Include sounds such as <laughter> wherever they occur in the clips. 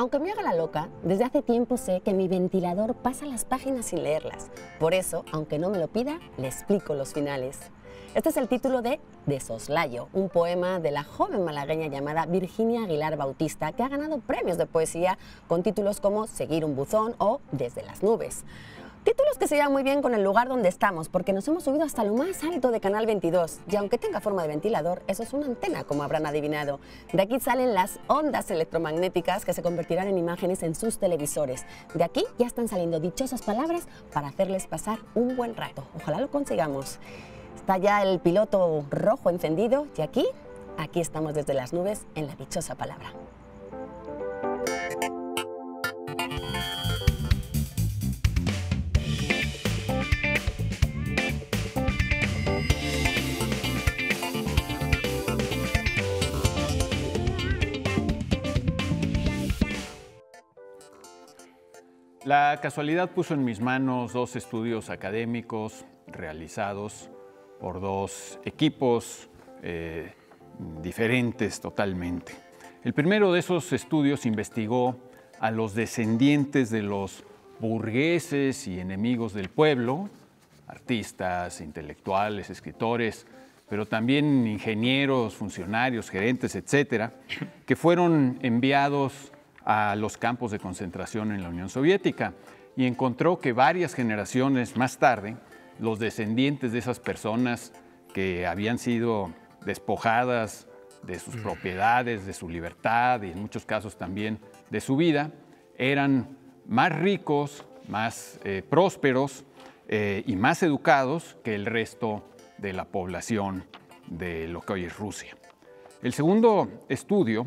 Aunque me haga la loca, desde hace tiempo sé que mi ventilador pasa las páginas sin leerlas. Por eso, aunque no me lo pida, le explico los finales. Este es el título de De Soslayo, un poema de la joven malagueña llamada Virginia Aguilar Bautista, que ha ganado premios de poesía con títulos como Seguir un buzón o Desde las nubes los que se llevan muy bien con el lugar donde estamos, porque nos hemos subido hasta lo más alto de Canal 22. Y aunque tenga forma de ventilador, eso es una antena, como habrán adivinado. De aquí salen las ondas electromagnéticas que se convertirán en imágenes en sus televisores. De aquí ya están saliendo dichosas palabras para hacerles pasar un buen rato. Ojalá lo consigamos. Está ya el piloto rojo encendido y aquí, aquí estamos desde las nubes en la dichosa palabra. La casualidad puso en mis manos dos estudios académicos realizados por dos equipos eh, diferentes totalmente. El primero de esos estudios investigó a los descendientes de los burgueses y enemigos del pueblo, artistas, intelectuales, escritores, pero también ingenieros, funcionarios, gerentes, etcétera, que fueron enviados a los campos de concentración en la Unión Soviética y encontró que varias generaciones más tarde, los descendientes de esas personas que habían sido despojadas de sus mm. propiedades, de su libertad y en muchos casos también de su vida, eran más ricos, más eh, prósperos eh, y más educados que el resto de la población de lo que hoy es Rusia. El segundo estudio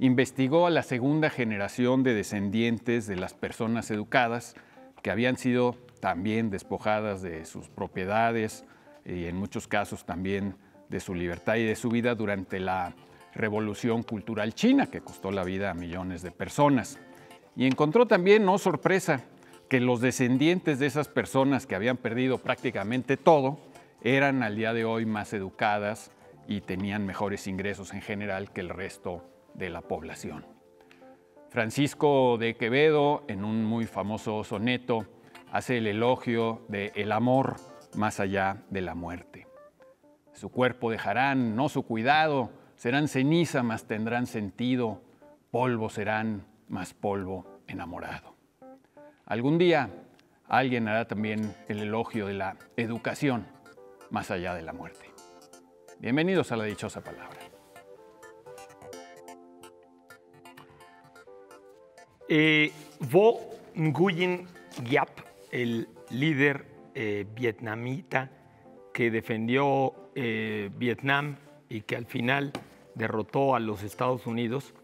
investigó a la segunda generación de descendientes de las personas educadas que habían sido también despojadas de sus propiedades y en muchos casos también de su libertad y de su vida durante la Revolución Cultural China, que costó la vida a millones de personas. Y encontró también, no sorpresa, que los descendientes de esas personas que habían perdido prácticamente todo eran al día de hoy más educadas y tenían mejores ingresos en general que el resto de la población. Francisco de Quevedo, en un muy famoso soneto, hace el elogio de el amor más allá de la muerte. Su cuerpo dejarán, no su cuidado, serán ceniza, más tendrán sentido, polvo serán, más polvo enamorado. Algún día alguien hará también el elogio de la educación más allá de la muerte. Bienvenidos a la dichosa palabra. Eh, Vo Nguyen Giap, el líder eh, vietnamita que defendió eh, Vietnam y que al final derrotó a los Estados Unidos,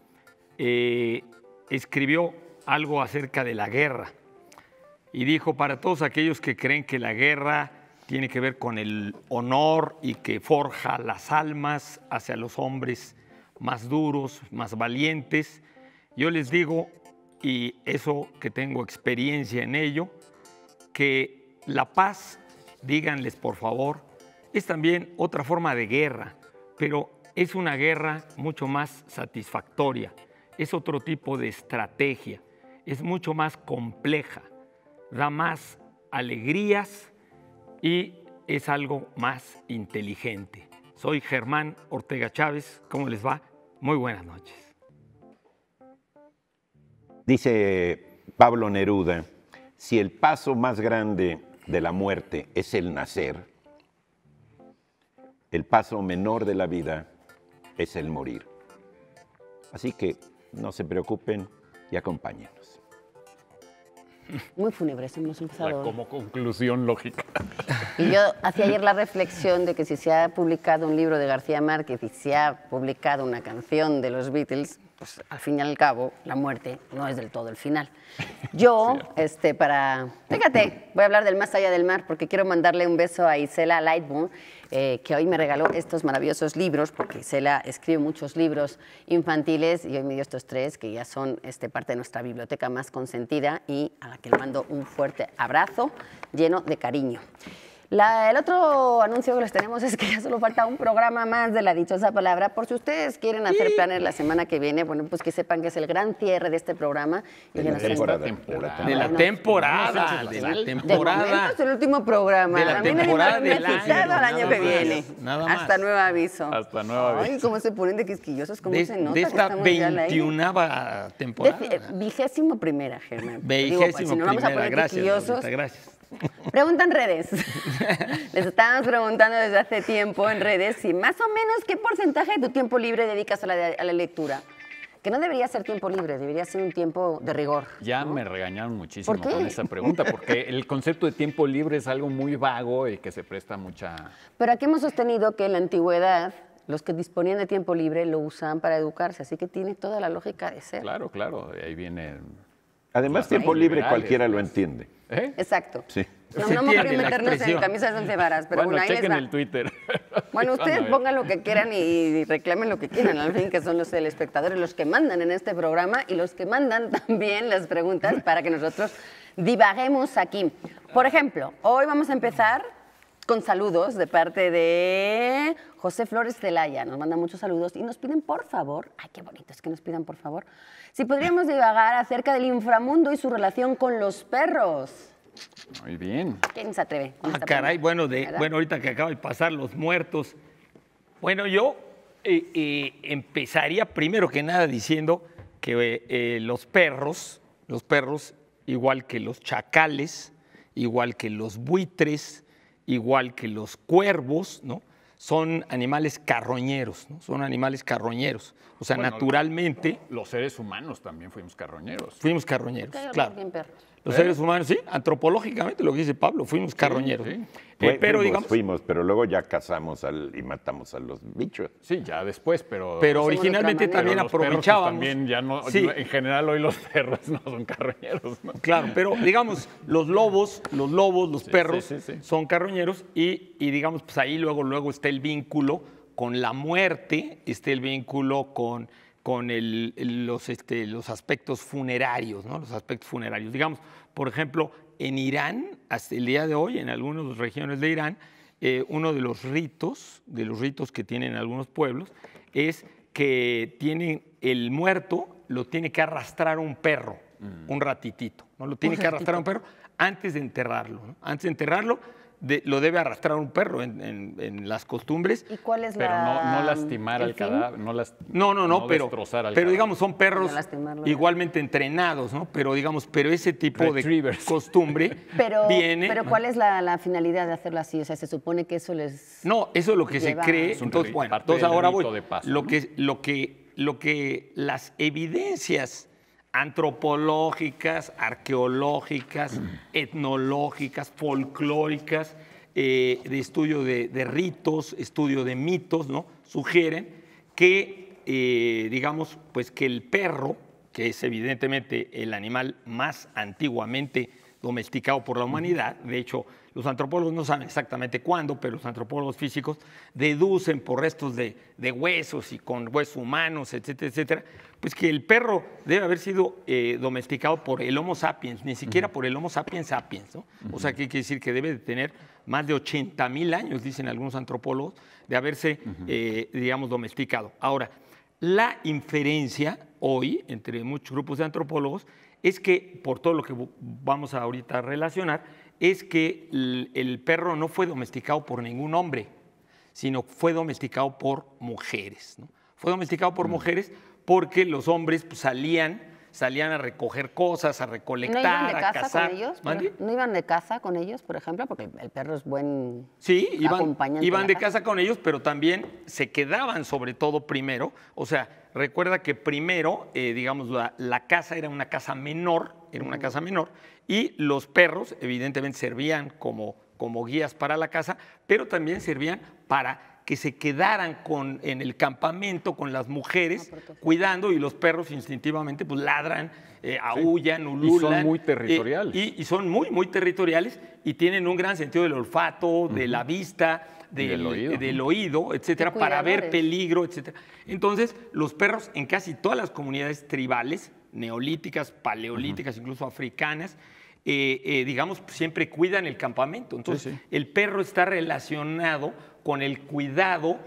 eh, escribió algo acerca de la guerra y dijo, para todos aquellos que creen que la guerra tiene que ver con el honor y que forja las almas hacia los hombres más duros, más valientes, yo les digo, y eso que tengo experiencia en ello, que la paz, díganles por favor, es también otra forma de guerra, pero es una guerra mucho más satisfactoria, es otro tipo de estrategia, es mucho más compleja, da más alegrías y es algo más inteligente. Soy Germán Ortega Chávez, ¿cómo les va? Muy buenas noches. Dice Pablo Neruda, si el paso más grande de la muerte es el nacer, el paso menor de la vida es el morir. Así que no se preocupen y acompáñenos. Muy fúnebres hemos empezado. Como conclusión lógica. Y yo hacía ayer la reflexión de que si se ha publicado un libro de García Márquez y se ha publicado una canción de los Beatles, pues al fin y al cabo, la muerte no es del todo el final. Yo, <laughs> este, para... Fíjate, voy a hablar del más allá del mar porque quiero mandarle un beso a Isela Lightboom, eh, que hoy me regaló estos maravillosos libros, porque Isela escribe muchos libros infantiles y hoy me dio estos tres que ya son este, parte de nuestra biblioteca más consentida y a la que le mando un fuerte abrazo lleno de cariño. La, el otro anuncio que les tenemos es que ya solo falta un programa más de la dichosa palabra. Por si ustedes quieren hacer planes la semana que viene, bueno, pues que sepan que es el gran cierre de este programa. Y de, la temporada, temporada. de la temporada. De la temporada. De momento es el último programa. De la temporada del año que viene. Nada más. Hasta nuevo aviso. Hasta nuevo aviso. Ay, cómo se ponen de quisquillosos, cómo de, se nota. De esta veintiunava temporada. vigésimo primera, Germán. Pues, vigésimo primera, gracias. Gracias. Pregunta en redes. <laughs> Les estábamos preguntando desde hace tiempo en redes si más o menos qué porcentaje de tu tiempo libre dedicas a la, lectura. Que no debería ser tiempo libre, debería ser un tiempo de rigor. Ya me regañaron muchísimo con esa pregunta, porque el concepto de tiempo libre es algo muy vago y que se presta mucha... Pero aquí hemos sostenido que en la antigüedad los que disponían de tiempo libre lo usaban para educarse, así que tiene toda la lógica de ser. Claro, claro, ahí viene Además, tiempo libre cualquiera lo pues. entiende. ¿Eh? Exacto. Sí. No, me quiero meternos en camisas once varas, pero bueno, bueno ahí el Twitter. <laughs> Bueno, ustedes pongan lo que quieran y reclamen lo que quieran, al fin que son los telespectadores los que mandan en este programa y los que mandan <laughs> también las preguntas para que nosotros divaguemos aquí. Por ejemplo, hoy vamos a empezar con saludos de parte de José Flores Celaya. Nos manda muchos saludos y nos piden por favor, ay, qué bonito es que nos pidan por favor, si podríamos divagar acerca del inframundo y su relación con los perros. Muy bien. ¿Quién se atreve? Ah, caray, bueno, de, bueno, ahorita que acaba de pasar los muertos. Bueno, yo eh, eh, empezaría primero que nada diciendo que eh, los perros, los perros, igual que los chacales, igual que los buitres, igual que los cuervos, ¿no? son animales carroñeros, ¿no? son animales carroñeros. O sea, naturalmente... Los seres humanos también fuimos carroñeros. Fuimos carroñeros, claro los seres humanos, sí, antropológicamente, lo que dice Pablo, fuimos carroñeros. Eh, pero digamos. Fuimos, pero luego ya cazamos al, y matamos a los bichos. Sí, ya después, pero. Pero originalmente también pero aprovechábamos. También ya no, En general, hoy los perros <laughs> no son carroñeros. Claro, pero digamos, los lobos, los lobos, los perros son carroñeros y, y, digamos, pues ahí luego, luego está el vínculo con la muerte, está el vínculo con con este, los, aspectos funerarios, ¿no? Los aspectos funerarios. Digamos, por ejemplo, en Irán, hasta el día de hoy, en algunas regiones de Irán, eh, uno de los ritos, de los ritos que tienen algunos pueblos, es que tienen el muerto lo tiene que arrastrar un perro, mm. un ratitito, ¿no? Lo tiene que arrastrar un perro antes de enterrarlo. Antes de enterrarlo, lo debe arrastrar un perro en, las costumbres. ¿Y cuál es pero no, lastimar al cadáver, no, no, no, no, no pero, digamos, son perros igualmente entrenados, ¿no? Pero digamos, pero ese tipo de <laughs> costumbre pero, viene... Pero ¿cuál es la, finalidad de hacerlo así? O sea, se supone que eso les... No, eso es lo que se cree. entonces, bueno, ahora voy... lo, que, lo, que, lo que las evidencias antropológicas, arqueológicas, mm. etnológicas, folclóricas, eh, de estudio de, ritos, estudio de mitos, ¿no? Sugieren que, eh, digamos, pues que el perro, que es evidentemente el animal más antiguamente domesticado por la humanidad. De hecho, los antropólogos no saben exactamente cuándo, pero los antropólogos físicos deducen por restos de, huesos y con huesos humanos, etcétera, etcétera, pues que el perro debe haber sido eh, domesticado por el Homo sapiens, ni siquiera por el Homo sapiens sapiens, ¿no? O sea, que quiere decir que debe de tener más de 80 mil años, dicen algunos antropólogos, de haberse, eh, digamos, domesticado. Ahora, la inferencia hoy, entre muchos grupos de antropólogos, es que, por todo lo que vamos a ahorita relacionar, es que el, perro no fue domesticado por ningún hombre, sino fue domesticado por mujeres. Fue domesticado por mm. mujeres porque los hombres pues, salían salían a recoger cosas, a recolectar, ¿No iban de a casa cazar. Con ellos, ¿No iban de casa con ellos, por ejemplo? Porque el perro es buen sí, iban, Iban de casa. con ellos, pero también se quedaban sobre todo primero. O sea, recuerda que primero, eh, digamos, la, casa era una casa menor, era una casa menor, y los perros evidentemente servían como, como guías para la casa, pero también servían para que se quedaran con, en el campamento con las mujeres ah, cuidando y los perros instintivamente pues ladran, eh, aullan, ululan. Y son muy eh, territoriales. y, son muy, muy territoriales y tienen un gran sentido del olfato, de la vista, del, oído. etcétera, para ver peligro, etcétera. Entonces, los perros en casi todas las comunidades tribales, neolíticas, paleolíticas, incluso africanas, eh, digamos, siempre cuidan el campamento. Entonces, el perro está relacionado con el cuidado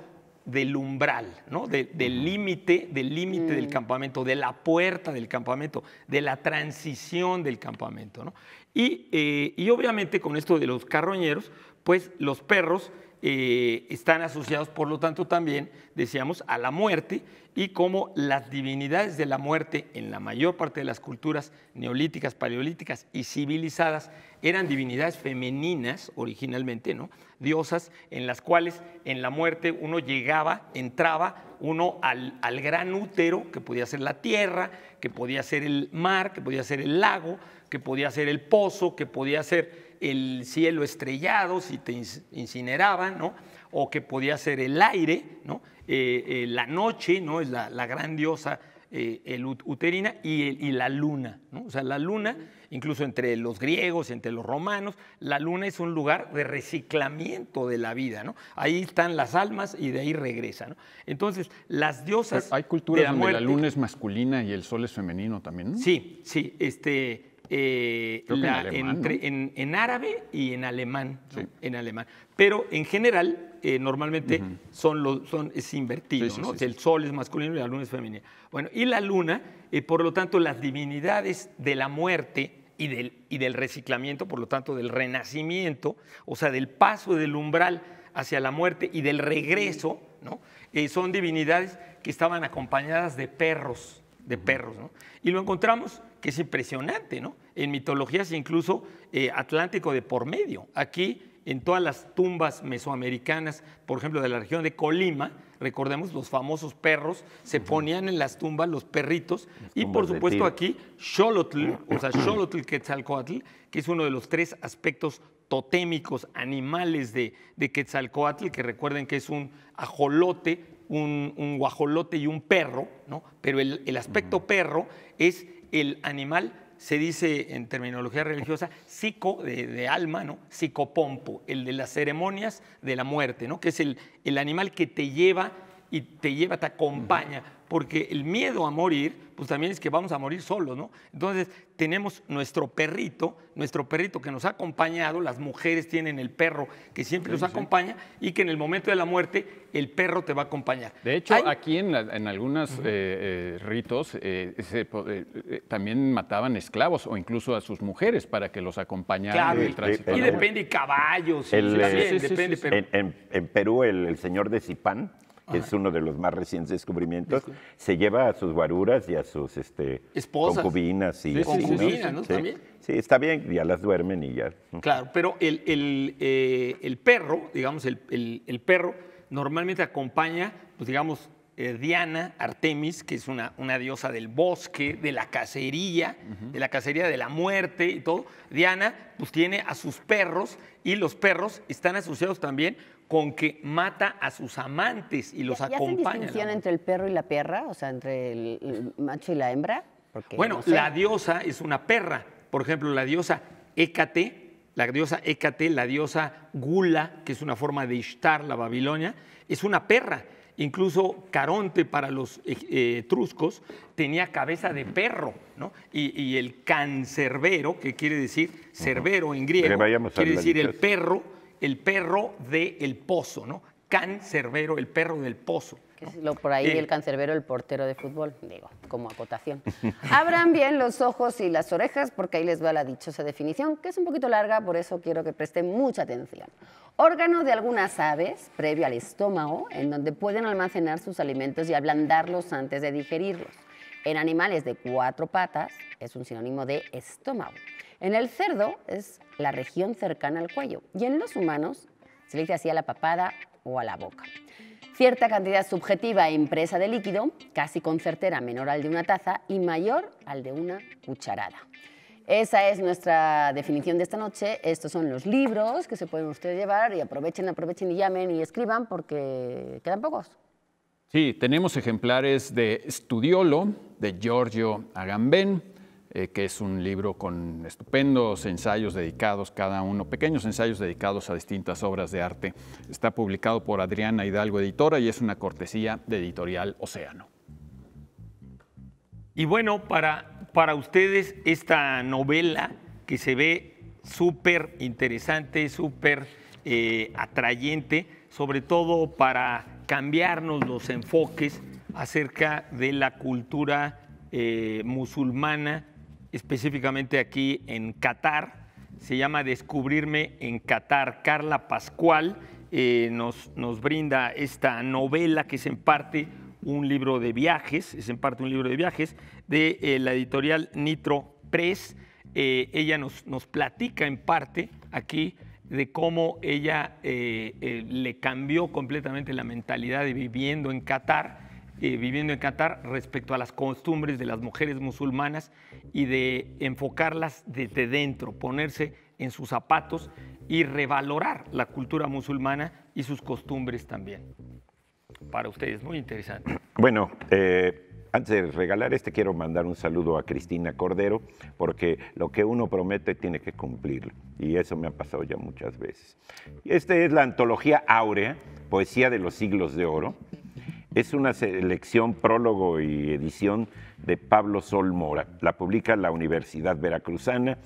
del umbral, ¿no? del límite, del límite del mm. campamento, de la puerta del campamento, de la transición del campamento. Y, eh, y obviamente con esto de los carroñeros, pues los perros eh, están asociados, por lo tanto, también, decíamos, a la muerte y como las divinidades de la muerte en la mayor parte de las culturas neolíticas, paleolíticas y civilizadas eran divinidades femeninas originalmente, ¿no? Diosas en las cuales en la muerte uno llegaba, entraba uno al gran útero, que podía ser la tierra, que podía ser el mar, que podía ser el lago, que podía ser el pozo, que podía ser el cielo estrellado si te incineraban, ¿no? o que podía ser el aire, ¿no? Eh, eh, la noche ¿no? es la, gran diosa eh, uterina y, la luna. ¿no? O sea, la luna, incluso entre los griegos, entre los romanos, la luna es un lugar de reciclamiento de la vida. ¿no? Ahí están las almas y de ahí regresan. ¿no? Entonces, las diosas. hay culturas donde la luna es masculina y el sol es femenino también, ¿no? Sí, sí. Este, eh, en, árabe y en alemán. En alemán. Pero en general, eh, normalmente son los, son, es invertido. el sol es masculino y la luna es femenina. Bueno, y la luna, eh, por lo tanto, las divinidades de la muerte y del, y del reciclamiento, por lo tanto, del renacimiento, o sea, del paso del umbral hacia la muerte y del regreso, ¿no? son divinidades que estaban acompañadas de perros, de perros. Y lo encontramos que es impresionante, ¿no? En mitologías incluso eh, Atlántico de por medio. Aquí, en todas las tumbas mesoamericanas, por ejemplo, de la región de Colima, recordemos, los famosos perros se ponían en las tumbas, los perritos, y por supuesto aquí, Xolotl, o sea, Xolotl Quetzalcoatl, que es uno de los tres aspectos totémicos, animales de, de Quetzalcoatl, que recuerden que es un ajolote, un, guajolote y un perro, ¿no? Pero el, aspecto perro es el animal se dice en terminología religiosa, psico de, alma, ¿no? Psicopompo, el de las ceremonias de la muerte, ¿no? Que es el, animal que te lleva y te lleva, te acompaña porque el miedo a morir, pues también es que vamos a morir solos, ¿no? Entonces tenemos nuestro perrito, nuestro perrito que nos ha acompañado, las mujeres tienen el perro que siempre nos acompaña y que en el momento de la muerte el perro te va a acompañar. De hecho, aquí en, algunos eh, eh, ritos eh, también mataban esclavos o incluso a sus mujeres para que los acompañaran. Claro, el, tránsito. y depende, y caballos, depende. En, Perú el, señor de Zipán es uno de los más recientes descubrimientos, se lleva a sus guaruras y a sus este, concubinas. Y sí, concubinas, ¿no? Sí, está bien, ya las duermen y ya. Claro, pero el, eh, perro, digamos, el, perro normalmente acompaña, pues digamos, eh, Diana, Artemis, que es una, una, diosa del bosque, de la cacería, de la cacería de la muerte y todo. Diana, pues tiene a sus perros y los perros están asociados también con que mata a sus amantes y los acompaña. ¿Ya distinción entre el perro y la perra? O sea, entre el, macho y la hembra. bueno, la diosa es una perra. Por ejemplo, la diosa Hécate, la diosa Hécate, la diosa Gula, que es una forma de Ishtar, la Babilonia, es una perra. Incluso Caronte para los eh, etruscos tenía cabeza de perro, ¿no? Y, y el cancerbero, que quiere decir cerbero en griego, quiere decir el perro el perro del pozo, ¿no? cáncervero el perro del pozo. Lo, por ahí eh, el cancerbero, el portero de fútbol, digo, como acotación. <laughs> Abran bien los ojos y las orejas porque ahí les va la dichosa definición, que es un poquito larga, por eso quiero que presten mucha atención. Órgano de algunas aves, previo al estómago, en donde pueden almacenar sus alimentos y ablandarlos antes de digerirlos. En animales de cuatro patas es un sinónimo de estómago. En el cerdo es la región cercana al cuello y en los humanos se le dice así a la papada o a la boca. Cierta cantidad subjetiva e impresa de líquido, casi con certera menor al de una taza y mayor al de una cucharada. Esa es nuestra definición de esta noche. Estos son los libros que se pueden ustedes llevar y aprovechen, aprovechen y llamen y escriban porque quedan pocos. Sí, tenemos ejemplares de Studiolo, de Giorgio Agamben, eh, que es un libro con estupendos ensayos dedicados, cada uno, pequeños ensayos dedicados a distintas obras de arte. Está publicado por Adriana Hidalgo Editora y es una cortesía de editorial Océano. Y bueno, para, ustedes esta novela que se ve súper interesante, súper eh, atrayente, sobre todo para cambiarnos los enfoques acerca de la cultura eh, musulmana específicamente aquí en Qatar. Se llama Descubrirme en Qatar. Carla Pascual eh, nos, brinda esta novela que es en parte un libro de viajes, es en parte un libro de viajes, de eh, la editorial Nitro Press. Eh, ella nos, platica en parte aquí de cómo ella le cambió completamente la mentalidad de viviendo en Qatar eh, viviendo en Qatar respecto a las costumbres de las mujeres musulmanas y de enfocarlas desde dentro, ponerse en sus zapatos y revalorar la cultura musulmana y sus costumbres también. Para ustedes, muy interesante. Bueno, eh, antes de regalar este, quiero mandar un saludo a Cristina Cordero, porque lo que uno promete tiene que cumplirlo. Y eso me ha pasado ya muchas veces. Esta es la antología áurea, Poesía de los Siglos de Oro, es una selección, prólogo y edición de Pablo Sol Mora. La publica la Universidad Veracruzana.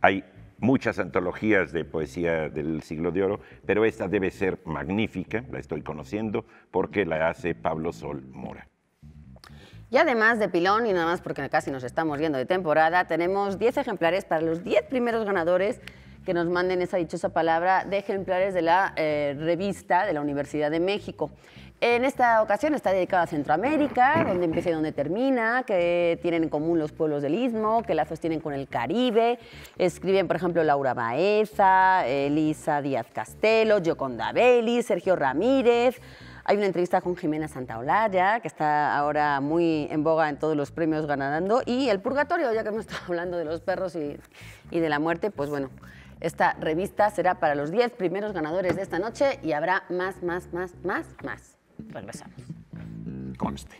Hay muchas antologías de poesía del siglo de oro, pero esta debe ser magnífica, la estoy conociendo, porque la hace Pablo Sol Mora. Y además de pilón, y nada más porque casi nos estamos yendo de temporada, tenemos 10 ejemplares para los 10 primeros ganadores que nos manden esa dichosa palabra de ejemplares de la eh, revista de la Universidad de México. En esta ocasión está dedicada a Centroamérica, donde empieza y donde termina, que tienen en común los pueblos del Istmo, que lazos tienen con el Caribe. Escriben, por ejemplo, Laura Baeza, Elisa Díaz Castelo, Gioconda Belli, Sergio Ramírez. Hay una entrevista con Jimena Santaolalla, que está ahora muy en boga en todos los premios ganando. Y El Purgatorio, ya que hemos estado hablando de los perros y, y de la muerte, pues bueno, esta revista será para los 10 primeros ganadores de esta noche y habrá más, más, más, más, más. Bueno, besamos. ¿Cómo me estás?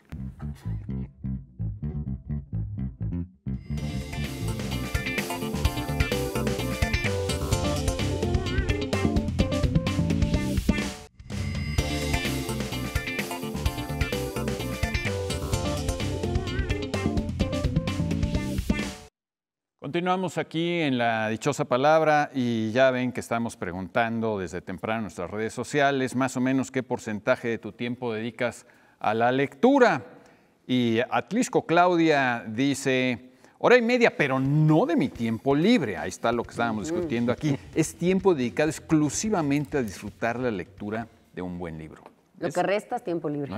Continuamos aquí en la dichosa palabra y ya ven que estamos preguntando desde temprano en nuestras redes sociales más o menos qué porcentaje de tu tiempo dedicas a la lectura. Y Atlisco Claudia dice, hora y media, pero no de mi tiempo libre. Ahí está lo que estábamos discutiendo aquí. Es tiempo dedicado exclusivamente a disfrutar la lectura de un buen libro. Lo que resta es tiempo libre.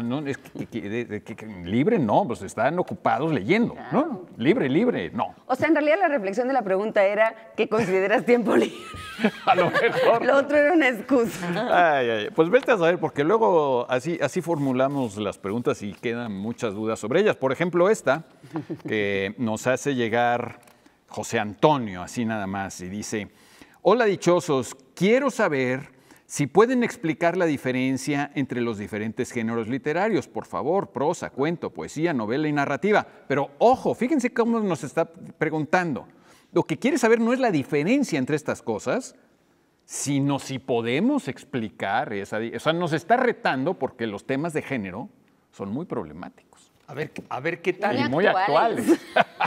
libre no, pues están ocupados leyendo, ¿no? Libre, libre, no. O sea, en realidad la reflexión de la pregunta era, ¿qué consideras tiempo libre? <laughs> lo otro era una excusa. Ay, ay, pues vete a saber, porque luego así, así formulamos las preguntas y quedan muchas dudas sobre ellas. Por ejemplo, esta, que nos hace llegar José Antonio, así nada más, y dice, hola dichosos, quiero saber si pueden explicar la diferencia entre los diferentes géneros literarios, por favor, prosa, cuento, poesía, novela y narrativa. Pero ojo, fíjense cómo nos está preguntando. Lo que quiere saber no es la diferencia entre estas cosas, sino si podemos explicar esa... O sea, nos está retando porque los temas de género son muy problemáticos. A ver, qué tal. Muy y actuales. <laughs> a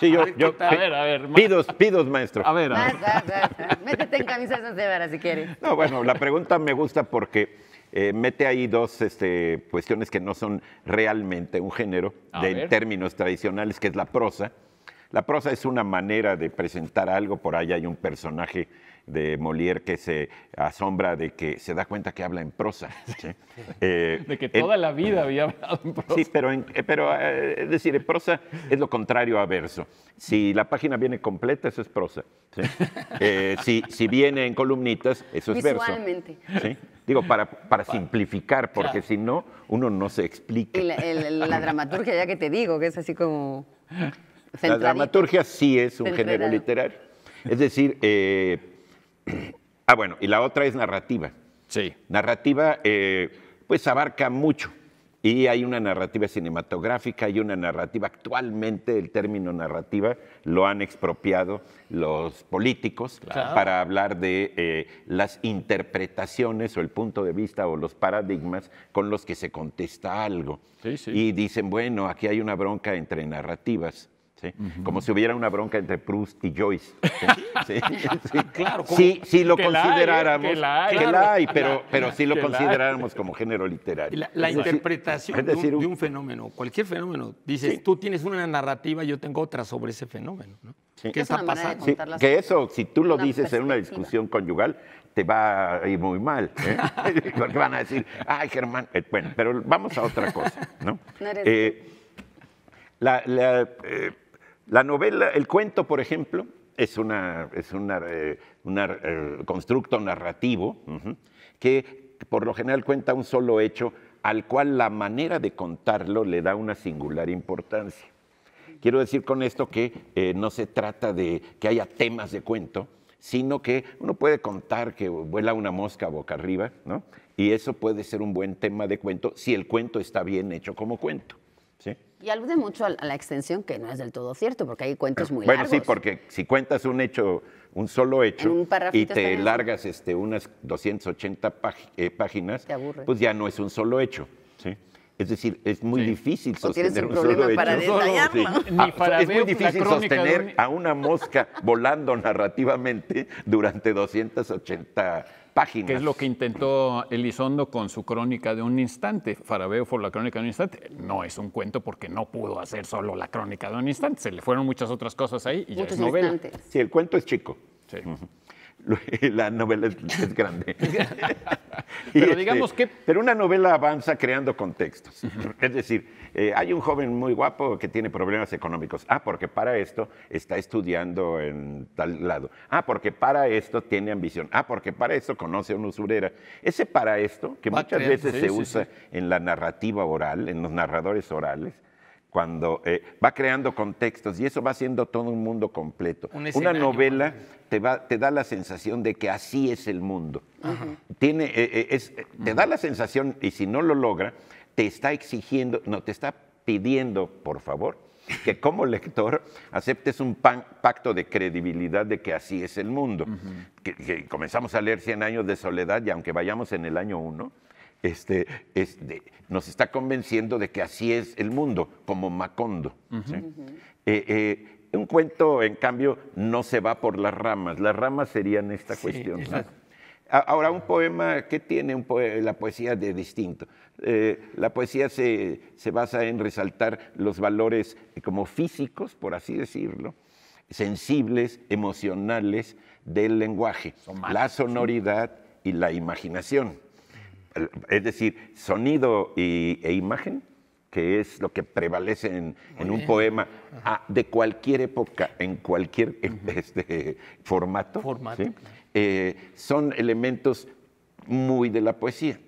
ver, a ver, Pidos, pidos, maestro. A ver, a ver. Métete en camisas de vara si quieres. No, bueno, la pregunta me gusta porque eh, mete ahí dos este, cuestiones que no son realmente un género, en términos tradicionales, que es la prosa. La prosa es una manera de presentar algo, por ahí hay un personaje de Molière que se asombra de que se da cuenta que habla en prosa. <laughs> Eh, de que toda la vida había hablado en prosa. Sí, pero, eh, pero eh, es decir, en prosa es lo contrario a verso. Si la página viene completa, eso es prosa. <laughs> si, si, viene en columnitas, eso es verso. Visualmente. Digo, para, para, simplificar, porque si no, uno no se explica. la, dramaturgia, ya que te digo, que es así como... La dramaturgia sí es un género literario. Es decir, Ah, bueno, y la otra es narrativa. Sí. Narrativa, eh, pues abarca mucho. Y hay una narrativa cinematográfica, hay una narrativa. Actualmente el término narrativa lo han expropiado los políticos para hablar de eh, las interpretaciones o el punto de vista o los paradigmas con los que se contesta algo. Sí, sí. Y dicen, bueno, aquí hay una bronca entre narrativas como si hubiera una bronca entre Proust y Joyce. Sí, <laughs> ah, claro, lo consideráramos. que, la hay, pero, pero si lo consideráramos como género literario. La, interpretación de un, fenómeno, cualquier fenómeno. Dices, tú tienes una narrativa, yo tengo otra sobre ese fenómeno. ¿no? ¿Qué está pasando? que eso, si tú lo dices en una discusión conyugal, te va a ir muy mal. ¿eh? <laughs> <laughs> Porque van a decir, ay, Germán. Eh, bueno, pero vamos a otra cosa, ¿no? Eh, la, la novela, el cuento, por ejemplo, es un eh, eh, constructo narrativo que por lo general cuenta un solo hecho al cual la manera de contarlo le da una singular importancia. Quiero decir con esto que eh, no se trata de que haya temas de cuento, sino que uno puede contar que vuela una mosca boca arriba, Y eso puede ser un buen tema de cuento si el cuento está bien hecho como cuento. Y alude mucho a la extensión, que no es del todo cierto, porque hay cuentos muy bueno, largos. Bueno, sí, porque si cuentas un hecho, un solo hecho, y te largas este, unas 280 eh, páginas, pues ya no es un solo hecho. Es decir, es muy difícil sostener un, solo hecho. Ah, es muy difícil sostener a una mosca volando <laughs> narrativamente durante 280 ¿Qué es lo que intentó Elizondo con su crónica de un instante. Farabeo fue la crónica de un instante. No es un cuento porque no pudo hacer solo la crónica de un instante. Se le fueron muchas otras cosas ahí y ya es novela. Sí, el cuento es chico. Sí. <laughs> la novela es, grande. <laughs> pero este, digamos que... Pero una novela avanza creando contextos. es decir, eh, hay un joven muy guapo que tiene problemas económicos. Ah, porque para esto está estudiando en tal lado. Ah, porque para esto tiene ambición. Ah, porque para esto conoce a una usurera. Ese para esto, que muchas veces se usa en la narrativa oral, en los narradores orales, cuando eh, va creando contextos y eso va haciendo todo un mundo completo. Una novela te, da la sensación de que así es el mundo. Eh, eh, te da la sensación, y si no lo logra, te está exigiendo, no, te está pidiendo, por favor, que como lector aceptes un pacto de credibilidad de que así es el mundo. comenzamos a leer 100 años de soledad y aunque vayamos en el año uno, este, nos está convenciendo de que así es el mundo, como Macondo. Eh, eh, un cuento, en cambio, no se va por las ramas. Las ramas serían esta cuestión. Ahora, un poema, ¿qué tiene la poesía de distinto? Eh, la poesía se, basa en resaltar los valores como físicos, por así decirlo, sensibles, emocionales del lenguaje, la sonoridad y la imaginación es decir, sonido y, e imagen, que es lo que prevalece en, un poema ah, de cualquier época, en cualquier eh, este, formato, eh, son elementos muy de la poesía.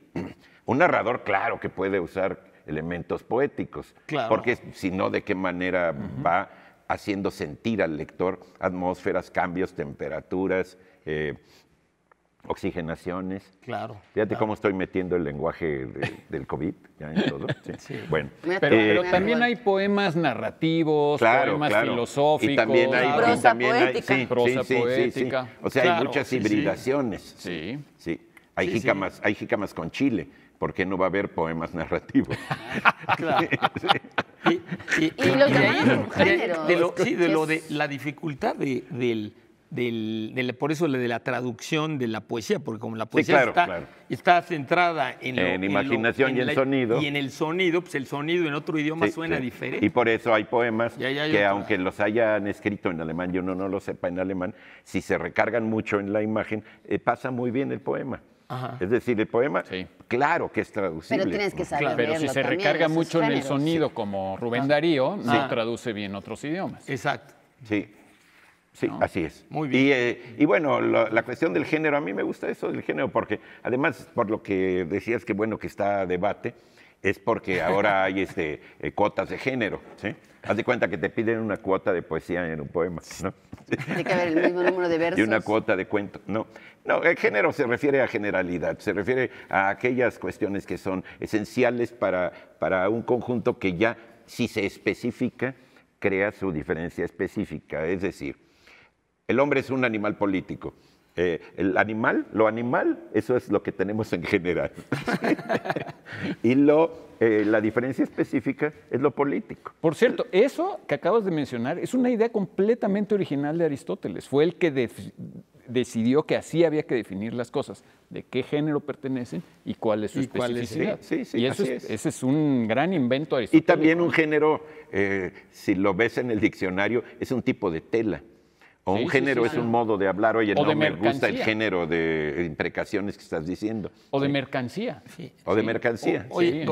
Un narrador, claro, que puede usar elementos poéticos, porque si no, ¿de qué manera va haciendo sentir al lector atmósferas, cambios, temperaturas? Eh, oxigenaciones. Claro. Fíjate cómo estoy metiendo el lenguaje del COVID ya en todo. <laughs> Sí. Bueno, eh, pero, también hay poemas narrativos, poemas filosóficos, y también hay, prosa poética. sí, prosa poética. O sea, hay muchas hibridaciones. Sí. sí. Hay, jícamas, hay con chile. ¿Por qué no va a haber poemas narrativos? <laughs> claro. Y, y, los De, ahí, sí, de lo de la dificultad del del, por eso de la traducción de la poesía, porque como la poesía está, centrada en, la imaginación y el sonido. Y en el sonido, pues el sonido en otro idioma suena diferente. Y por eso hay poemas que aunque los hayan escrito en alemán yo no no lo sepa en alemán, si se recargan mucho en la imagen, eh, pasa muy bien el poema. Es decir, el poema, claro que es traducible. Pero tienes que Pero si se recarga mucho en el sonido, como Rubén Darío, ah. no traduce bien otros idiomas. Exacto. Sí. Sí, así es. Muy bien. Eh, y, bueno, la, cuestión del género, a mí me gusta eso del género, porque además, por lo que decías que bueno que está debate, es porque ahora hay <laughs> este, eh, cuotas de género, ¿sí? Haz de cuenta que te piden una cuota de poesía en un poema, Tiene que haber el mismo número de versos. <laughs> Y una cuota de cuento, no. No, el género se refiere a generalidad, se refiere a aquellas cuestiones que son esenciales para, para un conjunto que ya, si se especifica, crea su diferencia específica. Es decir, el hombre es un animal político. Eh, el animal, lo animal, eso es lo que tenemos en general. <laughs> y lo, eh, la diferencia específica es lo político. Por cierto, eso que acabas de mencionar es una idea completamente original de Aristóteles. Fue el que decidió que así había que definir las cosas, de qué género pertenecen y cuál es su especificidad. y ese es un gran invento aristotélico. Y también un género, eh, si lo ves en el diccionario, es un tipo de tela. O un género es un modo de hablar, oye, no me gusta el género de imprecaciones que estás diciendo. O de mercancía. O de mercancía. oye,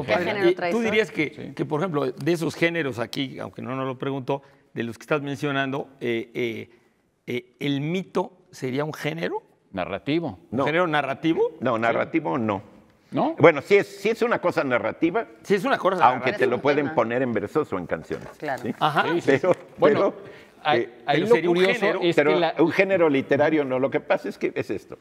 tú dirías que, por ejemplo, de esos géneros aquí, aunque no nos lo pregunto, de los que estás mencionando, eh, eh, eh, ¿el mito sería un género? Narrativo. género narrativo? No, narrativo no. ¿No? Bueno, si es, es una cosa narrativa. Sí es una cosa Aunque te lo pueden poner en versos o en canciones. Claro. Ajá. bueno, pero, hay, curioso un género literario no. Lo que pasa es que es esto.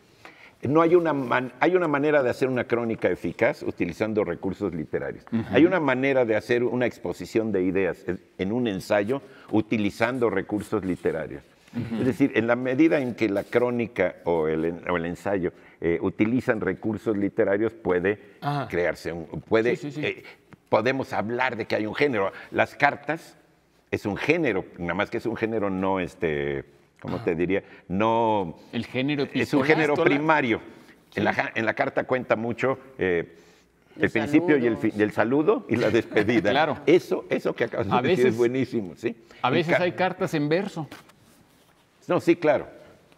No hay una, hay una manera de hacer una crónica eficaz utilizando recursos literarios. Hay una manera de hacer una exposición de ideas en un ensayo utilizando recursos literarios. Es decir, en la medida en que la crónica o el, ensayo eh, utilizan recursos literarios, puede crearse puede, eh, podemos hablar de que hay un género. Las cartas es un género, nada más que es un género no, este, ¿cómo te ah. diría? No. El género Es un género primario. En, la, en la, carta cuenta mucho. Eh, el, principio y el, saludo y la despedida. <laughs> claro. Eso, eso que acabas de decir es buenísimo, ¿sí? A veces hay cartas en verso. No, sí, claro.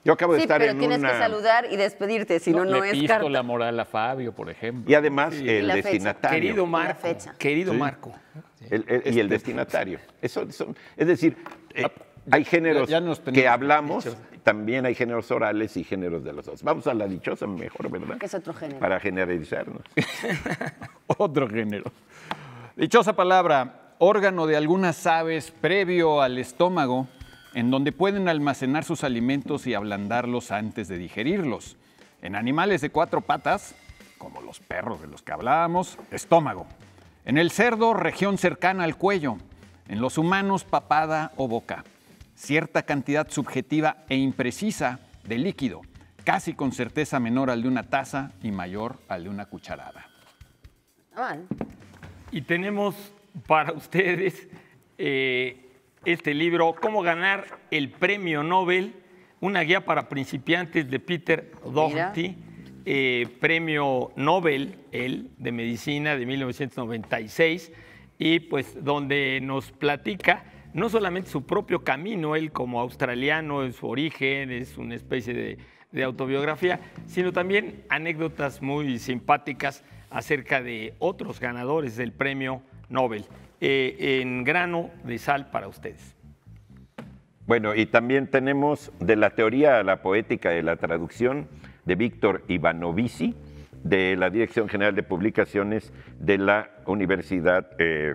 Yo acabo de sí, pero tienes que saludar y despedirte, si no, no es carta. la moral a Fabio, por ejemplo. Y además el destinatario. Querido Marco. Querido Marco. y el este, destinatario. Eso, es decir, eh, hay géneros que hablamos, también hay géneros orales y géneros de los dos. Vamos a la dichosa mejor, ¿verdad? Que es otro género. Para generalizarnos. <laughs> otro género. Dichosa palabra, órgano de algunas aves previo al estómago en donde pueden almacenar sus alimentos y ablandarlos antes de digerirlos. En animales de cuatro patas, como los perros de los que hablábamos, estómago. En el cerdo, región cercana al cuello. En los humanos, papada o boca. Cierta cantidad subjetiva e imprecisa de líquido, casi con certeza menor al de una taza y mayor al de una cucharada. Y tenemos para ustedes eh, este libro, Cómo ganar el premio Nobel, una guía para principiantes de Peter Doherty, eh, premio Nobel, él, de medicina de 1996, y pues donde nos platica no solamente su propio camino, él como australiano, en su origen, es una especie de autobiografía, sino también anécdotas muy simpáticas acerca de otros ganadores del premio Nobel. Eh, en grano de sal para ustedes. Bueno, y también tenemos de la teoría a la poética de la traducción de Víctor Ivanovici, de la Dirección General de Publicaciones de la Universidad eh,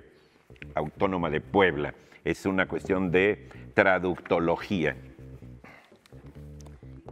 Autónoma de Puebla. Es una cuestión de traductología.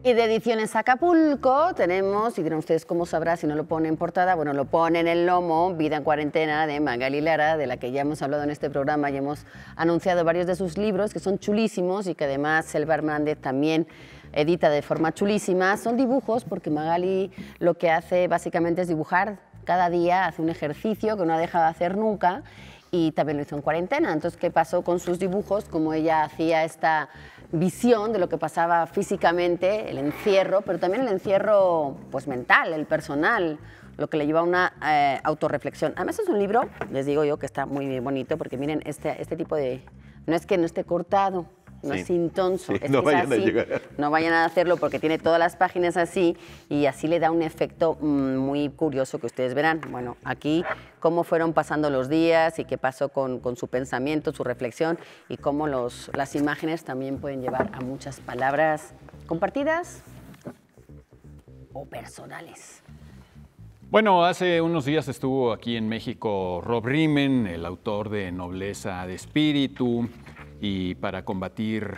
Y de Ediciones Acapulco tenemos, y dirán ustedes cómo sabrá si no lo pone en portada, bueno, lo pone en el lomo, Vida en Cuarentena de Magali Lara, de la que ya hemos hablado en este programa y hemos anunciado varios de sus libros que son chulísimos y que además Selva Hernández también edita de forma chulísima. Son dibujos porque Magali lo que hace básicamente es dibujar cada día, hace un ejercicio que no ha dejado de hacer nunca y también lo hizo en cuarentena. Entonces, ¿qué pasó con sus dibujos? Como ella hacía esta visión de lo que pasaba físicamente, el encierro, pero también el encierro pues, mental, el personal, lo que le lleva a una eh, autorreflexión. Además es un libro, les digo yo, que está muy bonito, porque miren, este, este tipo de... No es que no esté cortado, no es es no, vayan a no vayan a hacerlo porque tiene todas las páginas así y así le da un efecto mm, muy curioso que ustedes verán. Bueno, aquí cómo fueron pasando los días y qué pasó con, su pensamiento, su reflexión y cómo las imágenes también pueden llevar a muchas palabras compartidas o personales. Bueno, hace unos días estuvo aquí en México Rob Riemen, el autor de Nobleza de Espíritu, y para combatir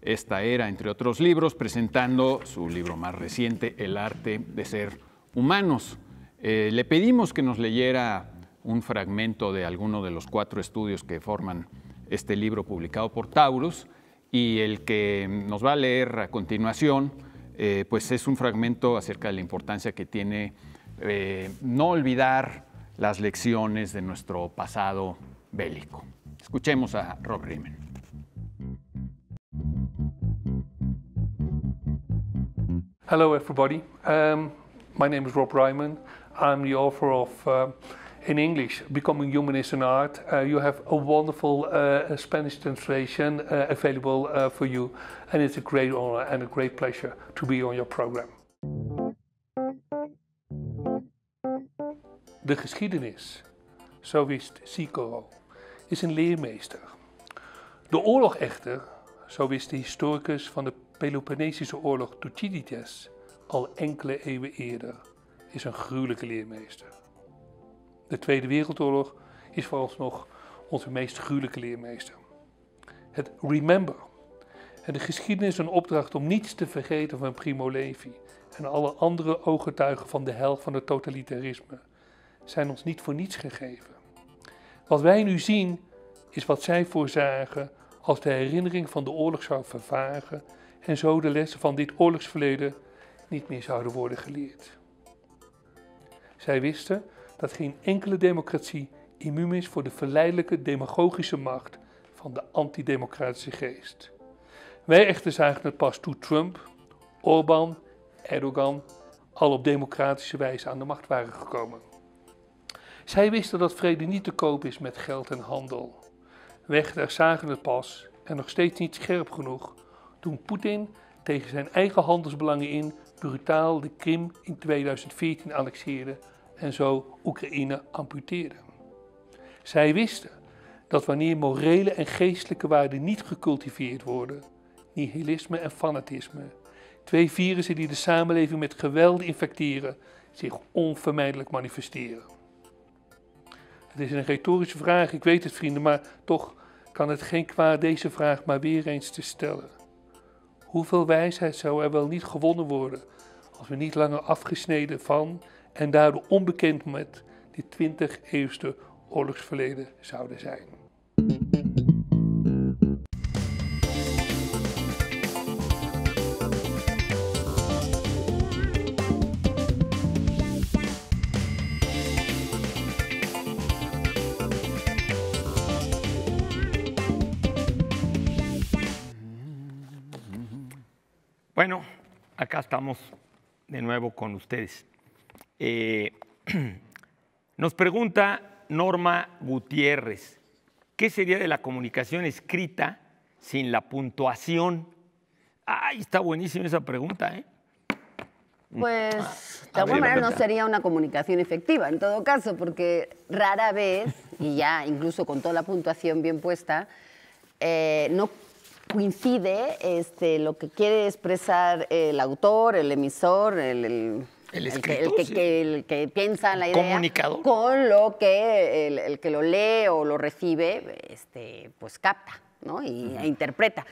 esta era, entre otros libros, presentando su libro más reciente, El arte de ser humanos. Eh, le pedimos que nos leyera un fragmento de alguno de los cuatro estudios que forman este libro publicado por Taurus y el que nos va a leer a continuación, eh, pues es un fragmento acerca de la importancia que tiene eh, no olvidar las lecciones de nuestro pasado bélico. Escuchemos a Rob Riemen. Hello, everybody. Um, my name is Rob Ryman. I'm the author of, uh, in English, Becoming Human is an Art. Uh, you have a wonderful uh, Spanish translation uh, available uh, for you, and it's a great honor and a great pleasure to be on your program. De geschiedenis, zo wist Cicero, is een leermeester. De oorlog echter, zo wist de historicus van de Peloponnesische oorlog Thucydides al enkele eeuwen eerder is een gruwelijke leermeester. De Tweede Wereldoorlog is nog onze meest gruwelijke leermeester. Het remember. En de geschiedenis een opdracht om niets te vergeten van Primo Levi en alle andere ooggetuigen van de hel van het totalitarisme zijn ons niet voor niets gegeven. Wat wij nu zien is wat zij voorzagen als de herinnering van de oorlog zou vervagen en zo de lessen van dit oorlogsverleden niet meer zouden worden geleerd. Zij wisten dat geen enkele democratie immuun is voor de verleidelijke demagogische macht van de antidemocratische geest. Wij echter zagen het pas toen Trump, Orbán, Erdogan al op democratische wijze aan de macht waren gekomen. Zij wisten dat vrede niet te koop is met geld en handel. Weg echter zagen het pas en nog steeds niet scherp genoeg toen Poetin tegen zijn eigen handelsbelangen in brutaal de Krim in 2014 annexeerde en zo Oekraïne amputeerde. Zij wisten dat wanneer morele en geestelijke waarden niet gecultiveerd worden, nihilisme en fanatisme, twee virussen die de samenleving met geweld infecteren, zich onvermijdelijk manifesteren. Het is een retorische vraag, ik weet het vrienden, maar toch kan het geen kwaad deze vraag maar weer eens te stellen. Hoeveel wijsheid zou er wel niet gewonnen worden als we niet langer afgesneden van en daardoor onbekend met dit 20 eeuwste oorlogsverleden zouden zijn? Bueno, acá estamos de nuevo con ustedes. Eh, <clears throat> nos pregunta Norma Gutiérrez, ¿qué sería de la comunicación escrita sin la puntuación? Ay, está buenísima esa pregunta, ¿eh? Pues ah, de alguna manera no sería una comunicación efectiva, en todo caso, porque rara vez, y ya incluso con toda la puntuación bien puesta, eh, no coincide este, lo que quiere expresar el autor, el emisor, el, el que, piensa en la idea con lo que el, que lo lee o lo recibe, este, pues capta. y e interpreta.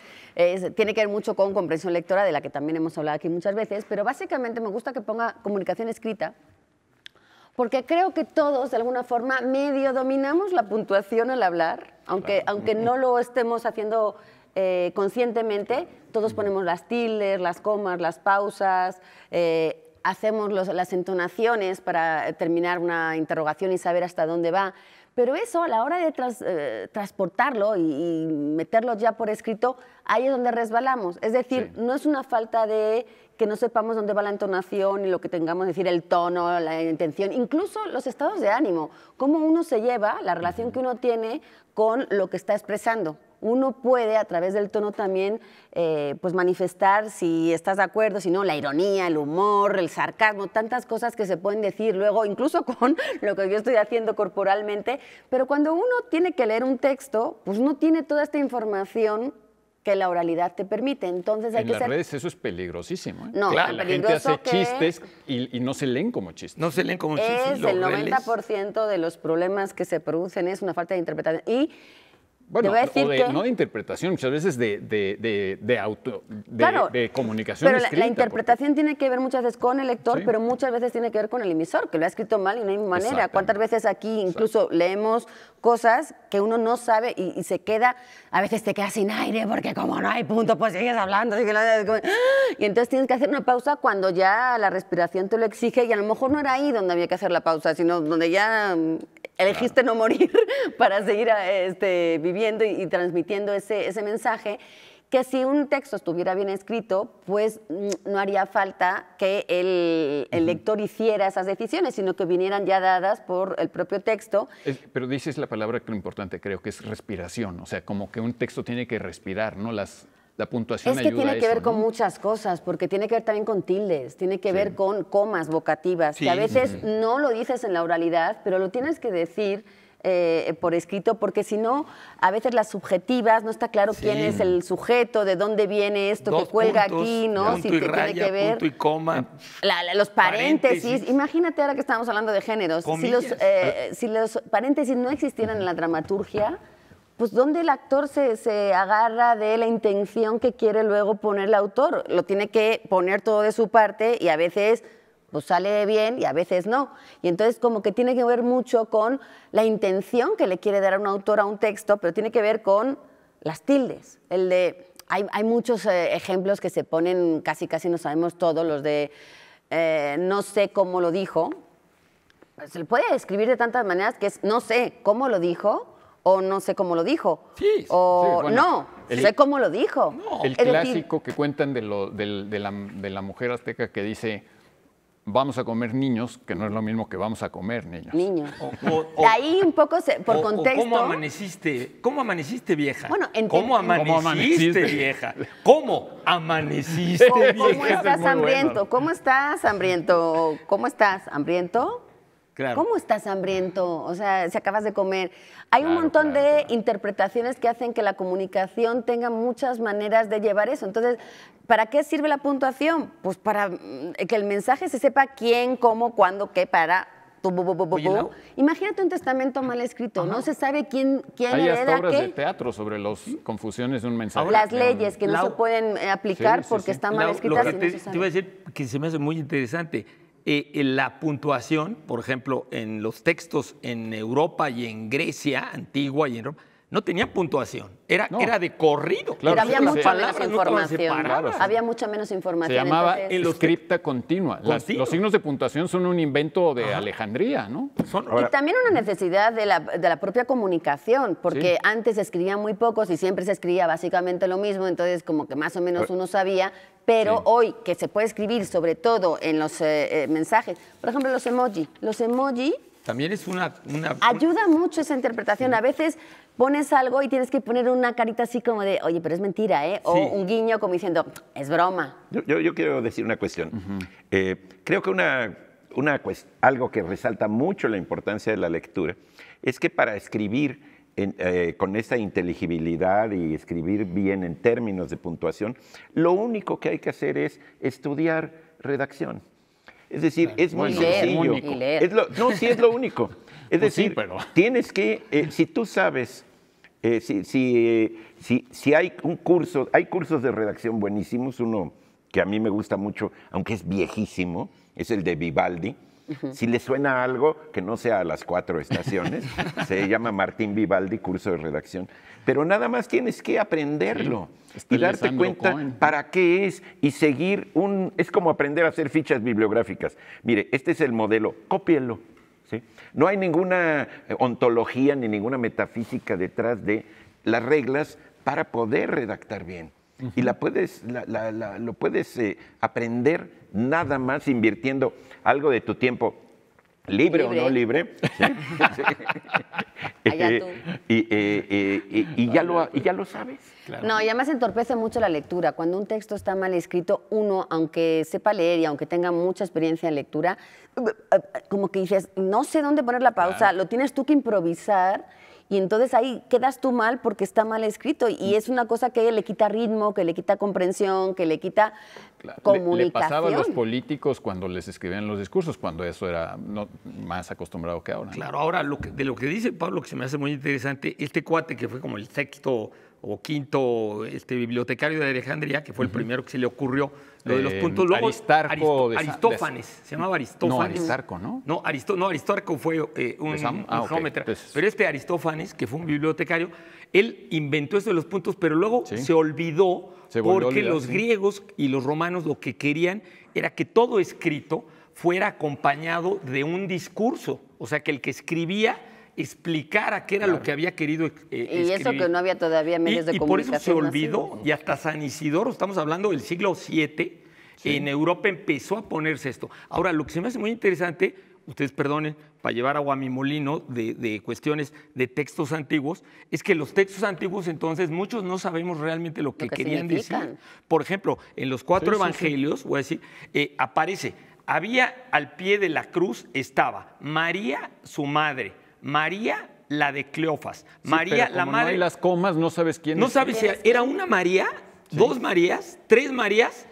tiene que ver mucho con comprensión lectora, de la que también hemos hablado aquí muchas veces, pero básicamente me gusta que ponga comunicación escrita, porque creo que todos, de alguna forma, medio dominamos la puntuación al hablar, aunque, aunque no lo estemos haciendo eh, conscientemente todos ponemos las tildes, las comas, las pausas, eh, hacemos las entonaciones para terminar una interrogación y saber hasta dónde va. Pero eso, a la hora de eh, transportarlo y, meterlo ya por escrito, ahí es donde resbalamos. Es decir, no es una falta de que no sepamos dónde va la entonación y lo que tengamos, decir, el tono, la intención, incluso los estados de ánimo, cómo uno se lleva, la relación que uno tiene con lo que está expresando uno puede a través del tono también eh, pues manifestar si estás de acuerdo, si no, la ironía, el humor, el sarcasmo, tantas cosas que se pueden decir luego, incluso <laughs> con lo que yo estoy haciendo corporalmente, pero cuando uno tiene que leer un texto, pues no tiene toda esta información que la oralidad te permite. Entonces hay en que las redes eso es peligrosísimo. ¿eh? No, claro, la gente hace chistes y, no se leen como chistes. No se leen como chistes. Es el 90% de los problemas que se producen es una falta de interpretación. Y bueno, no de interpretación, muchas veces de, de, auto, de, comunicación. Pero la, interpretación tiene que ver muchas veces con el lector, pero muchas veces tiene que ver con el emisor, que lo ha escrito mal y no hay manera. ¿Cuántas veces aquí incluso leemos cosas que uno no sabe y, se queda, a veces te quedas sin aire porque como no hay punto, pues sigues hablando. ¡Ah! y entonces tienes que hacer una pausa cuando ya la respiración te lo exige y a lo mejor no era ahí donde había que hacer la pausa, sino donde ya mm, elegiste no morir <laughs> para seguir este, viviendo y, y transmitiendo ese, ese mensaje que si un texto estuviera bien escrito, pues mm, no haría falta que el, lector hiciera esas decisiones, sino que vinieran ya dadas por el propio texto. pero dices la palabra que lo importante creo que es respiración, o sea, como que un texto tiene que respirar, ¿no? Las, la puntuación es que tiene que ver con muchas cosas, porque tiene que ver también con tildes, tiene que ver con comas vocativas, que a veces no lo dices en la oralidad, pero lo tienes que decir eh, por escrito, porque si no, a veces las subjetivas, no está claro quién es el sujeto, de dónde viene esto que cuelga aquí, ¿no? Si tiene que ver. y los paréntesis. Imagínate ahora que estamos hablando de géneros. Si los, eh, si los, paréntesis no existieran en la dramaturgia, pues dónde el actor se, se, agarra de la intención que quiere luego poner el autor. Lo tiene que poner todo de su parte y a veces pues sale bien y a veces no. Y entonces como que tiene que ver mucho con la intención que le quiere dar a un autor a un texto, pero tiene que ver con las tildes. El de, hay, hay muchos eh, ejemplos que se ponen, casi casi no sabemos todos, los de eh, no sé cómo lo dijo. Se le puede escribir de tantas maneras que es no sé cómo lo dijo o no sé cómo lo dijo. Sí, o sí, no, sé cómo lo dijo. El clásico que cuentan de, lo, de, la, de la mujer azteca que dice vamos a comer niños, que no es lo mismo que vamos a comer niños. Niños. <laughs> ahí un poco por contexto. ¿Cómo amaneciste? ¿Cómo amaneciste vieja? Bueno, ¿Cómo amaneciste, ¿Cómo amaneciste vieja? ¿Cómo amaneciste vieja? ¿Cómo estás hambriento? ¿Cómo estás hambriento? ¿Cómo estás hambriento? ¿Cómo estás hambriento? O sea, si acabas de comer. Hay un montón de interpretaciones que hacen que la comunicación tenga muchas maneras de llevar eso. Entonces, ¿para qué sirve la puntuación? Pues para mm, que el mensaje se sepa quién, cómo, cuándo, qué, para tu, Imagínate un testamento mal escrito, no se sabe quién, quién Hay obras de teatro sobre las confusiones de un mensaje. Las leyes que no se pueden eh, aplicar porque están mal escritas. te iba a decir que se me hace muy interesante eh, eh, la puntuación, por ejemplo, en los textos en Europa y en Grecia antigua y en Roma, no tenía puntuación. Era, era de corrido. Claro, había mucha menos información. había mucha menos información. Se llamaba entonces... continua. los signos de puntuación son un invento de Alejandría, ¿no? Son, y también una necesidad de la, propia comunicación, porque antes se escribían muy pocos y siempre se escribía básicamente lo mismo, entonces como que más o menos uno sabía, pero hoy que se puede escribir sobre todo en los eh, eh, mensajes, por ejemplo los emoji, los emoji también es una, Ayuda mucho esa interpretación. A veces pones algo y tienes que poner una carita así como de, oye, pero es mentira, ¿eh? O un guiño como diciendo, es broma. Yo, quiero decir una cuestión. Eh, creo que una, algo que resalta mucho la importancia de la lectura es que para escribir eh, con esa inteligibilidad y escribir bien en términos de puntuación, lo único que hay que hacer es estudiar redacción. Es decir, es muy, y sencillo. no, sí es lo único. <laughs> Es pues decir, pero... <laughs> tienes que, eh, si tú sabes, eh, si, si, hay un curso, hay cursos de redacción buenísimos, uno que a mí me gusta mucho, aunque es viejísimo, es el de Vivaldi. Si le suena algo que no sea a las cuatro estaciones, <laughs> se llama Martín Vivaldi, curso de redacción. Pero nada más tienes que aprenderlo y darte cuenta para qué es y seguir un... Es como aprender a hacer fichas bibliográficas. Mire, este es el modelo, cópielo no hay ninguna eh, ontología ni ninguna metafísica detrás de las reglas para poder redactar bien. Y la puedes, lo puedes eh, aprender nada más invirtiendo algo de tu tiempo libre, o no libre. Y, ya lo, ya lo sabes. No, y además entorpece mucho la lectura. Cuando un texto está mal escrito, uno, aunque sepa leer y aunque tenga mucha experiencia en lectura, como que dices, no sé dónde poner la pausa, lo tienes tú que improvisar y entonces ahí quedas tú mal porque está mal escrito y mm. es una cosa que le quita ritmo, que le quita comprensión, que le quita le, pasaba a los políticos cuando les escribían los discursos, cuando eso era no, más acostumbrado que ahora. Claro, ahora lo de lo que dice Pablo, que se me hace muy interesante, este cuate que fue como el sexto o quinto este, bibliotecario de Alejandría, que fue el primero que se le ocurrió lo de los em, puntos. Luego, Aristarco Aristófanes, se llamaba Aristófanes. No, Aristarco, ¿no? No, Aristó Aristarco fue eh, un, ah, Pero este Aristófanes, que fue un bibliotecario, él inventó eso de los puntos, pero luego se olvidó porque los griegos y los romanos lo que querían era que todo escrito fuera acompañado de un discurso. O sea, que el que escribía explicara qué era lo que había querido eh, Y eso que no había todavía medios de comunicación. Y por eso se olvidó, y hasta San Isidoro, estamos hablando del siglo VII, en Europa empezó a ponerse esto. Ahora, lo que se me hace muy interesante, ustedes perdonen, para llevar agua a mi molino de, cuestiones de textos antiguos, es que los textos antiguos entonces muchos no sabemos realmente lo que, querían decir. Por ejemplo, en los cuatro evangelios, voy a decir, eh, aparece había al pie de la cruz estaba María, su madre, María la de Cleofas. María, la madre. No las comas, no sabes quién es. No sabes si era una María, dos Marías, tres Marías.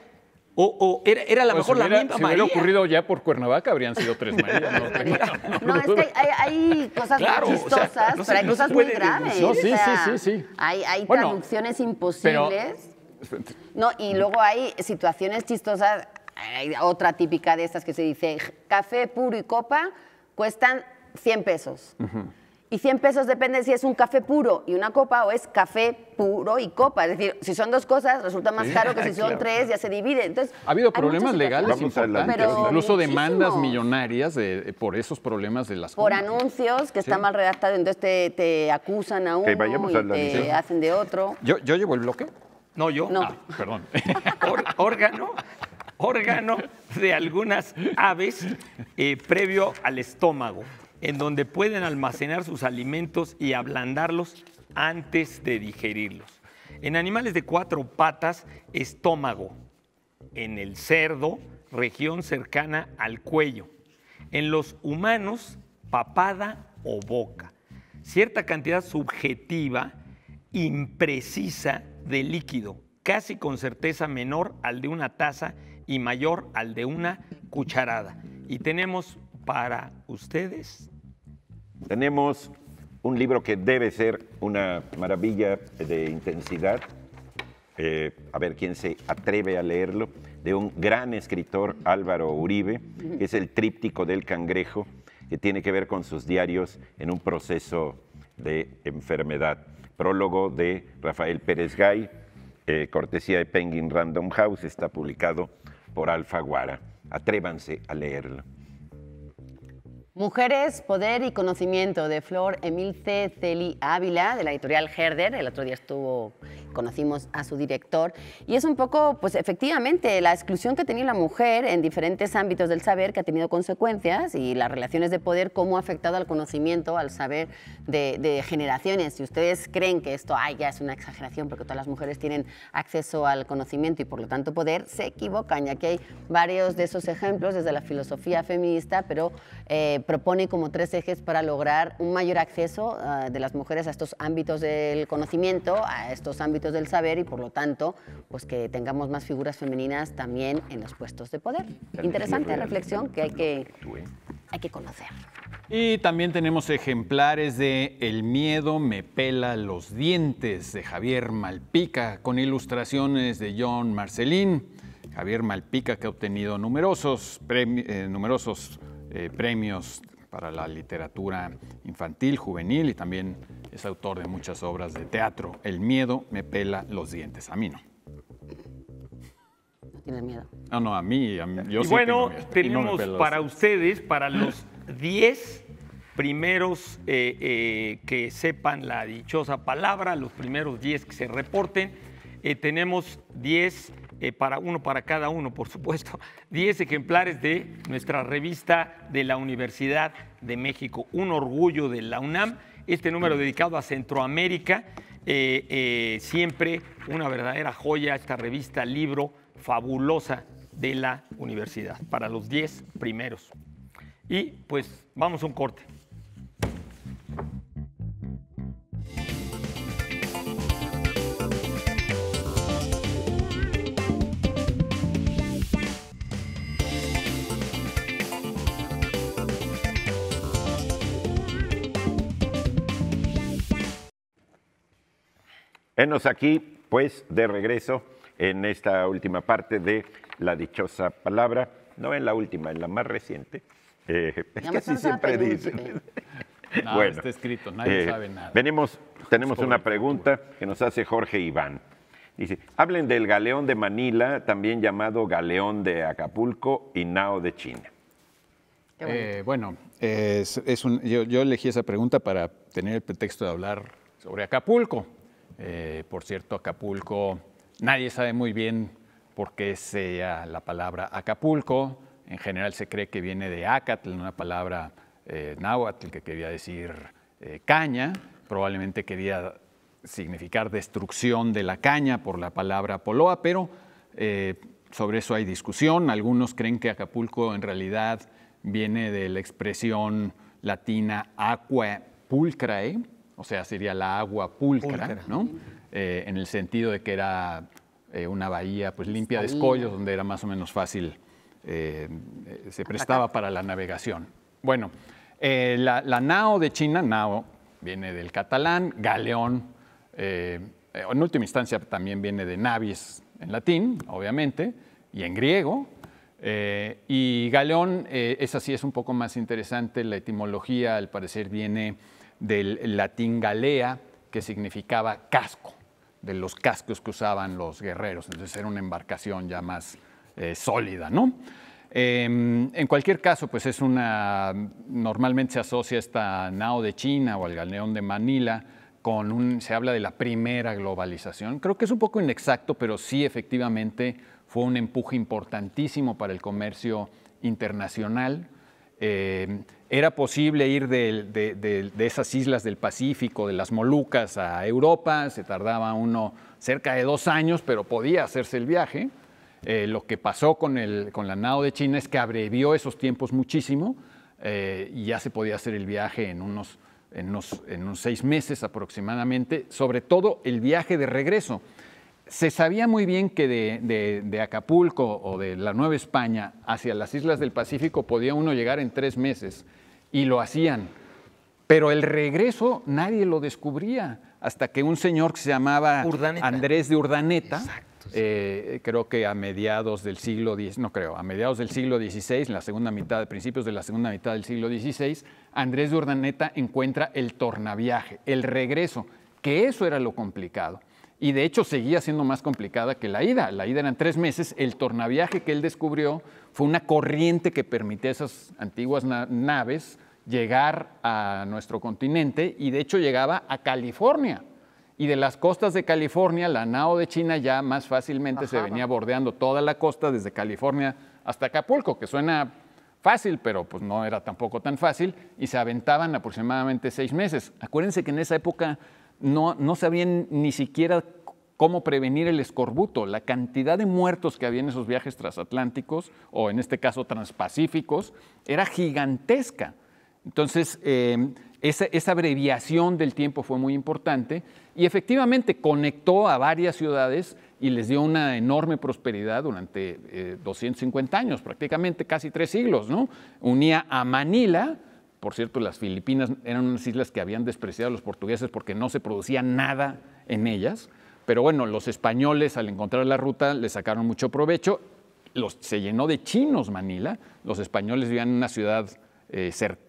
O, era, a lo pues mejor la misma María. Si hubiera ocurrido ya por Cuernavaca, habrían sido tres Marías. No, <laughs> es que hay, cosas chistosas, pero hay cosas muy graves. No, sí, sí, sí, sí, Hay, hay traducciones imposibles. no, y luego hay situaciones chistosas. Hay otra típica de estas que se dice café puro y copa cuestan 100 pesos. Y 100 pesos depende si es un café puro y una copa o es café puro y copa. Es decir, si son dos cosas resulta más caro que si <laughs> son tres ya se divide. Entonces, ha habido problemas legales incluso demandas millonarias por esos problemas de las Por anuncios que está mal redactado, entonces te, te acusan a uno y te hacen de otro. ¿Yo, llevo el bloque? No, yo. No. Ah, perdón. <laughs> órgano órgano de algunas aves eh, previo al estómago en donde pueden almacenar sus alimentos y ablandarlos antes de digerirlos. En animales de cuatro patas, estómago. En el cerdo, región cercana al cuello. En los humanos, papada o boca. Cierta cantidad subjetiva, imprecisa de líquido, casi con certeza menor al de una taza y mayor al de una cucharada. Y tenemos para ustedes tenemos un libro que debe ser una maravilla de intensidad. Eh, a ver quién se atreve a leerlo, de un gran escritor, Álvaro Uribe, que es el tríptico del cangrejo, que tiene que ver con sus diarios en un proceso de enfermedad. Prólogo de Rafael Pérez Gay, eh, cortesía de Penguin Random House, está publicado por Alfaguara. Atrévanse a leerlo. Mujeres, Poder y Conocimiento de Flor Emilce Celi Ávila de la editorial Herder. El otro día estuvo, conocimos a su director. Y es un poco, pues efectivamente, la exclusión que tenía la mujer en diferentes ámbitos del saber que ha tenido consecuencias y las relaciones de poder, cómo ha afectado al conocimiento, al saber de, de generaciones. Si ustedes creen que esto ay, ya es una exageración porque todas las mujeres tienen acceso al conocimiento y por lo tanto poder, se equivocan. Y aquí hay varios de esos ejemplos desde la filosofía feminista, pero... Eh, propone como tres ejes para lograr un mayor acceso ah, de las mujeres a estos ámbitos del conocimiento, a estos ámbitos del saber y por lo tanto, pues que tengamos más figuras femeninas también en los puestos de poder. Interesante reflexión que hay que, ¿eh? hay que conocer. Y también tenemos ejemplares de El miedo me pela los dientes de Javier Malpica con ilustraciones de John Marcelín. Javier Malpica que ha obtenido numerosos, premios eh, numerosos eh, premios para la literatura infantil, juvenil y también es autor de muchas obras de teatro. El miedo me pela los dientes, a mí no. No tiene miedo. No, no, a mí, yo bueno, tenemos para ustedes, para los 10 primeros eh, eh, que sepan la dichosa palabra, los primeros 10 que se reporten, tenemos 10 eh, para uno para cada uno, por supuesto, 10 <laughs> ejemplares de nuestra revista de la Universidad de México, un orgullo de la UNAM, este número dedicado a Centroamérica, eh, eh, siempre una verdadera joya esta revista, libro fabulosa de la universidad, para los 10 primeros. Y pues vamos a un corte. Venos aquí, pues, de regreso en esta última parte de la dichosa palabra, no en la última, en la más reciente. Eh, es que así siempre dicen. No, bueno, está escrito, nadie eh, sabe nada. Venimos, tenemos una pregunta que nos hace Jorge Iván. Dice, hablen del galeón de Manila, también llamado galeón de Acapulco y nao de China. Eh, bueno, es, yo elegí esa pregunta para tener el pretexto de hablar sobre Acapulco. Eh, por cierto, Acapulco, nadie sabe muy bien por qué sea la palabra Acapulco. En general se cree que viene de Acatl, una palabra eh, náhuatl que quería decir eh, caña. Probablemente quería significar destrucción de la caña por la palabra poloa, pero sobre eso hay discusión. Algunos creen que Acapulco en realidad viene de la expresión latina aqua pulcrae, o sea, sería la agua pulcra, ¿no? Eh, en el sentido de que era eh, una bahía pues, limpia de escollos, donde era más o menos fácil, eh, se prestaba para la navegación. Bueno, la, la, nao de China, nao viene del catalán, galeón, en última instancia también viene de navis en latín, obviamente, y en griego. y galeón, esa sí es un poco más interesante, la etimología al parecer viene del latín galea, que significaba casco, de los cascos que usaban los guerreros. Entonces era una embarcación ya más eh, sólida, ¿no? Em, en cualquier caso, pues es una. Normalmente se asocia esta nao de China o el galeón de Manila con un. Se habla de la primera globalización. Creo que es un poco inexacto, pero sí, efectivamente, fue un empuje importantísimo para el comercio internacional. Em, era posible ir de, esas islas del Pacífico, de las Molucas a Europa, se tardaba uno cerca de dos años, pero podía hacerse el viaje. Eh, lo que pasó con, la NAO de China es que abrevió esos tiempos muchísimo eh, y ya se podía hacer el viaje en unos, en, unos, seis meses aproximadamente, sobre todo el viaje de regreso. Se sabía muy bien que de, Acapulco o de la Nueva España hacia las islas del Pacífico podía uno llegar en tres meses y lo hacían. Pero el regreso nadie lo descubría hasta que un señor que se llamaba Andrés de Urdaneta, eh, creo que a mediados del siglo XVI, no creo, a mediados del siglo XVI, en la segunda mitad, principios de la segunda mitad del siglo XVI, Andrés de Urdaneta encuentra el tornaviaje, el regreso, que eso era lo complicado y de hecho seguía siendo más complicada que la ida. La ida eran tres meses, el tornaviaje que él descubrió fue una corriente que permitía a esas antiguas naves llegar a nuestro continente y de hecho llegaba a California. Y de las costas de California, la nao de China ya más fácilmente se venía bordeando toda la costa desde California hasta Acapulco, que suena fácil, pero pues no era tampoco tan fácil, y se aventaban aproximadamente seis meses. Acuérdense que en esa época no, sabían ni siquiera cómo prevenir el escorbuto, la cantidad de muertos que había en esos viajes transatlánticos, o en este caso transpacíficos, era gigantesca. Entonces, eh, esa, abreviación del tiempo fue muy importante y efectivamente conectó a varias ciudades y les dio una enorme prosperidad durante 250 eh, años, prácticamente casi tres siglos, ¿no? Unía a Manila, por cierto, las Filipinas eran unas islas que habían despreciado a los portugueses porque no se producía nada en ellas. Pero bueno, los españoles al encontrar la ruta le sacaron mucho provecho. se llenó de chinos Manila. Los españoles vivían en una ciudad ser, eh,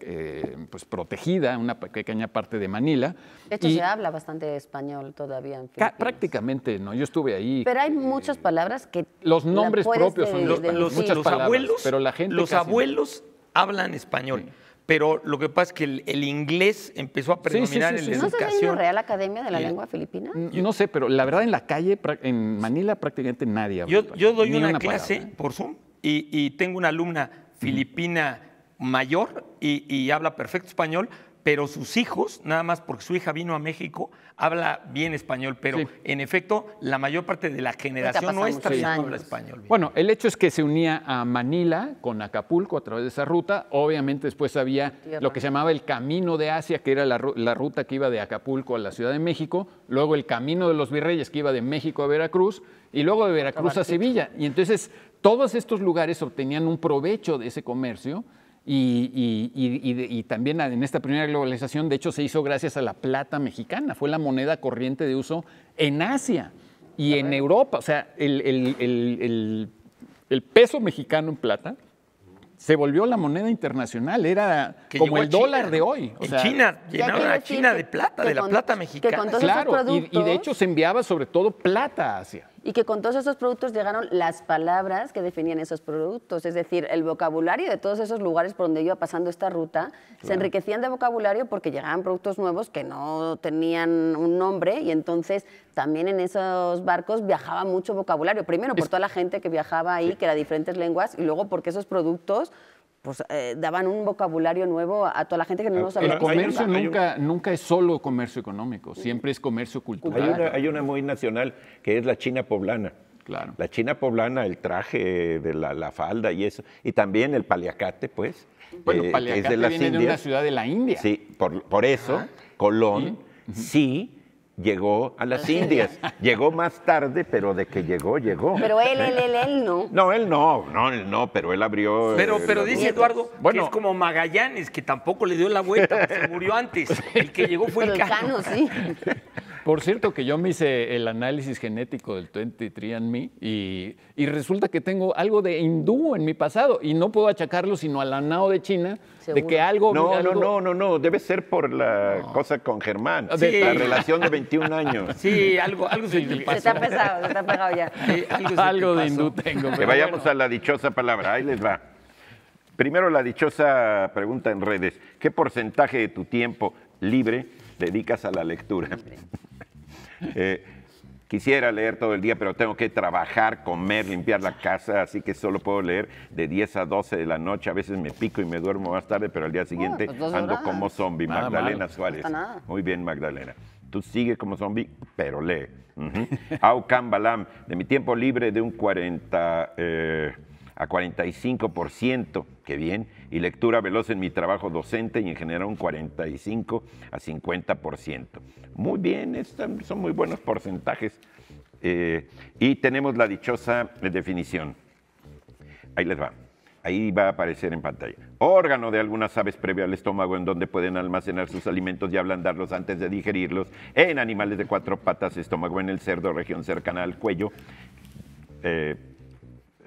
eh, pues protegida, una pequeña parte de Manila. De hecho, se habla bastante español todavía en Filipinas. Prácticamente, ¿no? Yo estuve ahí. Pero hay eh, muchas palabras que... Los nombres propios son los, palabras, abuelos, pero la gente Los abuelos hablan español pero lo que pasa es que el, inglés empezó a predominar en la educación. ¿No se la Real Academia de la eh, Lengua Filipina? Yo no sé, pero la verdad en la calle, en Manila prácticamente nadie habla. Yo, yo doy una, clase ¿eh? por Zoom y, tengo una alumna filipina mayor y habla perfecto español, pero sus hijos, nada más porque su hija vino a México, habla bien español, pero en efecto la mayor parte de la generación nuestra habla español. Bueno, el hecho es que se unía a Manila con Acapulco a través de esa ruta, obviamente después había lo que se llamaba el Camino de Asia, que era la ruta que iba de Acapulco a la Ciudad de México, luego el Camino de los Virreyes, que iba de México a Veracruz, y luego de Veracruz a Sevilla. Y entonces todos estos lugares obtenían un provecho de ese comercio y, y, y, y, también en esta primera globalización, de hecho, se hizo gracias a la plata mexicana, fue la moneda corriente de uso en Asia y en Europa. O sea, el, peso mexicano en plata se volvió la moneda internacional, era como el dólar de hoy. en China, llenaba a China de plata, de la plata mexicana. Claro, y, de hecho se enviaba sobre todo plata a Asia y que con todos esos productos llegaron las palabras que definían esos productos, es decir, el vocabulario de todos esos lugares por donde iba pasando esta ruta, se enriquecían de vocabulario porque llegaban productos nuevos que no tenían un nombre y entonces también en esos barcos viajaba mucho vocabulario, primero por toda la gente que viajaba ahí, que era diferentes lenguas, y luego porque esos productos pues eh, daban un vocabulario nuevo a toda la gente que no nos sabía. El comercio nunca, es solo comercio económico, siempre es comercio cultural. Hay una, hay muy nacional que es la China poblana. Claro. La China poblana, el traje de la, falda y eso, y también el paliacate, pues. Bueno, paliacate eh, es de viene de una ciudad de la India. Sí, por, eso Colón sí llegó a las <laughs> Indias. llegó más tarde, pero de que llegó, llegó. Pero él, él, él, él no. No, él no, no, él no, pero él abrió. Pero, pero dice Eduardo es como Magallanes, que tampoco le dio la vuelta, se murió antes. El que llegó fue el Cano. sí. <laughs> Por cierto, que yo me hice el análisis genético del 23andMe y, y resulta que tengo algo de hindú en mi pasado y no puedo achacarlo sino al NAO de China, de que algo... No, no, no, no, no, debe ser por la cosa con Germán, sí. la relación de 21 años. Sí, algo, algo se, te se está pesado, se está pegado ya. algo, de hindú tengo. Que vayamos a la dichosa palabra, ahí les va. Primero la dichosa pregunta en redes, ¿qué porcentaje de tu tiempo libre dedicas a la lectura? Eh, quisiera leer todo el día, pero tengo que trabajar, comer, limpiar la casa, así que solo puedo leer de 10 a 12 de la noche. A veces me pico y me duermo más tarde, pero al día ah, siguiente pues ando como zombie. Magdalena Suárez. Muy bien, Magdalena. Tú sigues como zombie, pero lee. <laughs> Au Balam, de mi tiempo libre de un 40 eh, a 45%, qué bien y lectura veloz en mi trabajo docente y en general un 45 a 50%. Muy bien, son muy buenos porcentajes. Eh, y tenemos la dichosa definición. Ahí les va. Ahí va a aparecer en pantalla. Órgano de algunas aves previo al estómago en donde pueden almacenar sus alimentos y ablandarlos antes de digerirlos. En animales de cuatro patas, estómago en el cerdo, región cercana al cuello. Eh,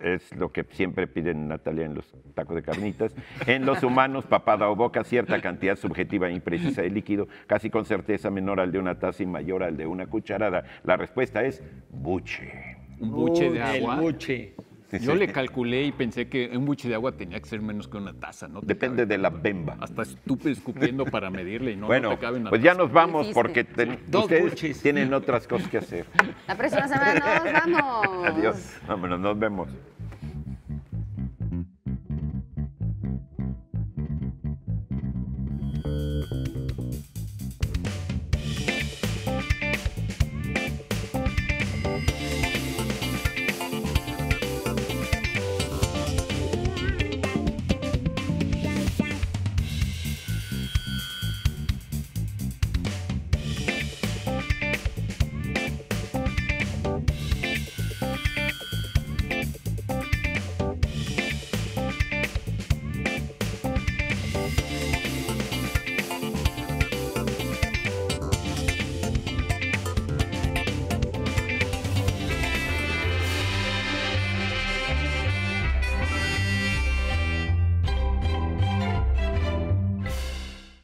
es lo que siempre piden Natalia en los tacos de carnitas. En los humanos, papada o boca, cierta cantidad subjetiva e imprecisa de líquido, casi con certeza menor al de una taza y mayor al de una cucharada. La respuesta es buche. ¿Un buche de agua? buche. <laughs> Yo le calculé y pensé que un buche de agua tenía que ser menos que una taza, ¿no? Depende de la bemba. Hasta estuve escupiendo para medirle y no, te cabe una Pues ya nos vamos porque tienen otras cosas que hacer. La próxima semana nos vamos. Adiós. Vámonos, nos vemos.